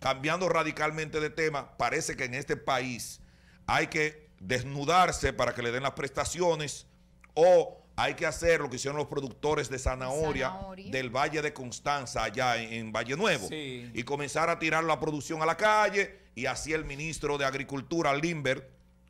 cambiando radicalmente de tema, parece que en este país hay que desnudarse para que le den las prestaciones o hay que hacer lo que hicieron los productores de zanahoria, del Valle de Constanza, allá en, Valle Nuevo, y comenzar a tirar la producción a la calle. Y así el ministro de Agricultura, Limbert,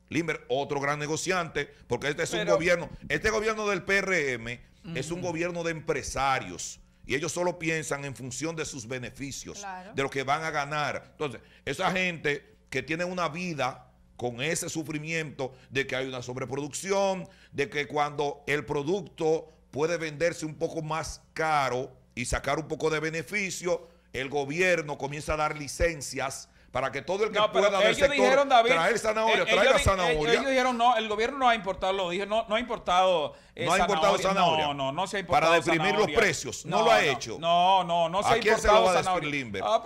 Limbert, otro gran negociante, porque este es un gobierno, este gobierno del PRM es un gobierno de empresarios y ellos solo piensan en función de sus beneficios, de lo que van a ganar. Entonces, esa gente que tiene una vida con ese sufrimiento de que hay una sobreproducción, de que cuando el producto puede venderse un poco más caro y sacar un poco de beneficio, el gobierno comienza a dar licencias para que todo el que pueda del sector dijeron, David, traer zanahoria, eh, ellos, traiga zanahoria. Ellos, dijeron, no, el gobierno no ha importado, lo dije, no, no ha importado eh, No zanahoria. No, no, no se ha importado Para deprimir los precios, no, lo ha hecho. No, no, no, se ha importado se va A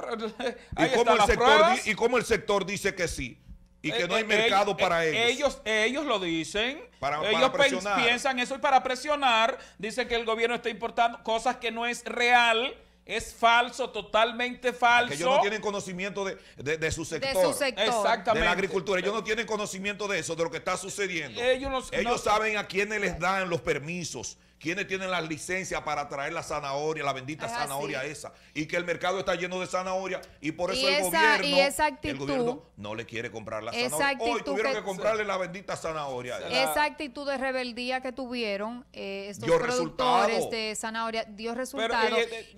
ah, ¿Y, cómo el sector, ¿Y cómo el sector dice que sí? y que eh, no hay mercado para ellos. ellos. Ellos lo dicen. ellos piensan eso y para presionar dicen que el gobierno está importando cosas que no es real es falso, totalmente falso. Que ellos no tienen conocimiento de, de, su sector. De su sector. De la agricultura. Ellos no tienen conocimiento de eso, de lo que está sucediendo. Ellos, ellos saben a quiénes les dan los permisos, quiénes tienen las licencias para traer la zanahoria, la bendita zanahoria esa. Y que el mercado está lleno de zanahoria y por eso el, gobierno, y el gobierno no le quiere comprar la zanahoria. Hoy tuvieron que, comprarle la bendita zanahoria. Esa, actitud de rebeldía que tuvieron eh, estos productores de zanahoria dio eh, resultado. Eh,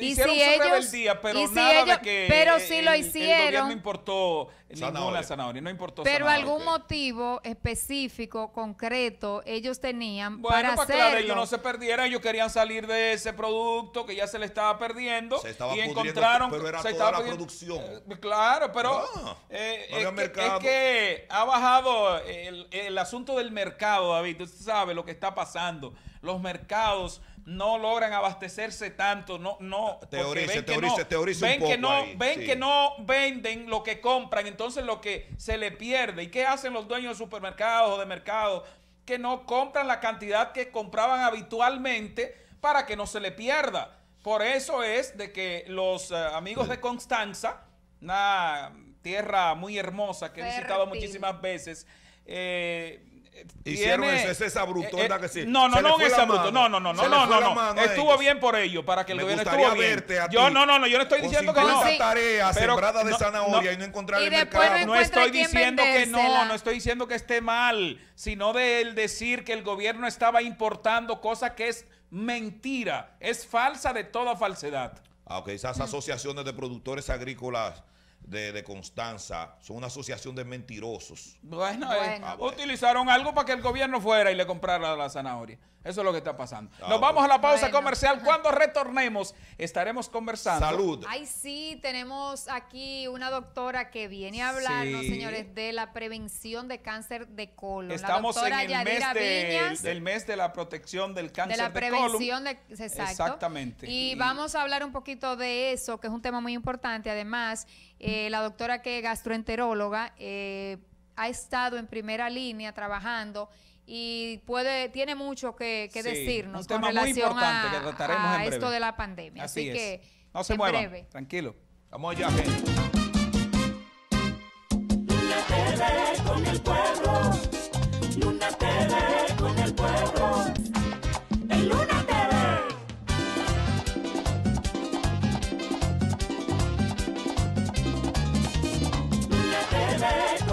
ellos, pero si nada de que lo hicieron, no importó ninguna zanahoria, no importó. Pero algún motivo específico, concreto, ellos tenían bueno, para, para ellos no se perdieran, ellos querían salir de ese producto que ya se le estaba perdiendo y encontraron, pero era toda la producción. Eh, claro, pero ah, eh, es, que, ha bajado el, el asunto del mercado, David. Usted sabe lo que está pasando. Los mercados no logran abastecerse tanto, no, no. Teorice, ven que no, ven que no, venden lo que compran, entonces lo que se le pierde. ¿Y qué hacen los dueños de supermercados o de mercados? Que no compran la cantidad que compraban habitualmente para que no se le pierda. Por eso es de que los eh, amigos de Constanza, una tierra muy hermosa que he visitado muchísimas veces, eh, Hicieron eso eso, esa brutonda eh, eh, que sí. No, no, no, esa bruto. No, no, no, no, no, no, no. Estuvo bien por ello, para que el me gobierno estuvo bien. A yo no, no, no, yo no estoy diciendo que no. pero, sembrada de no, zanahoria y no encontrar el mercado. No, estoy diciendo que no, no estoy diciendo que esté mal, sino de él decir que el gobierno estaba importando cosas que es mentira, es falsa de toda falsedad. Ah, ok, esas mm. asociaciones de productores agrícolas de, Constanza son una asociación de mentirosos. Eh, ah, bueno, utilizaron algo para que el gobierno fuera y le comprara la zanahoria. Eso es lo que está pasando. Ah, Nos vamos a la pausa comercial. Cuando retornemos, estaremos conversando. Salud. Ay, sí, tenemos aquí una doctora que viene a hablarnos, señores, de la prevención de cáncer de colon. Estamos en el mes de, del mes de la protección del cáncer de, la prevención colon. De, Exactamente. y vamos a hablar un poquito de eso, que es un tema muy importante. Además, eh, la doctora que es gastroenteróloga, eh, ha estado en primera línea trabajando y puede, tiene mucho que, decirnos con relación a, esto de la pandemia. Así, que no se en tranquilo. Vamos allá, gente.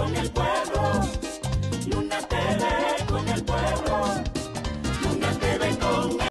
con el pueblo.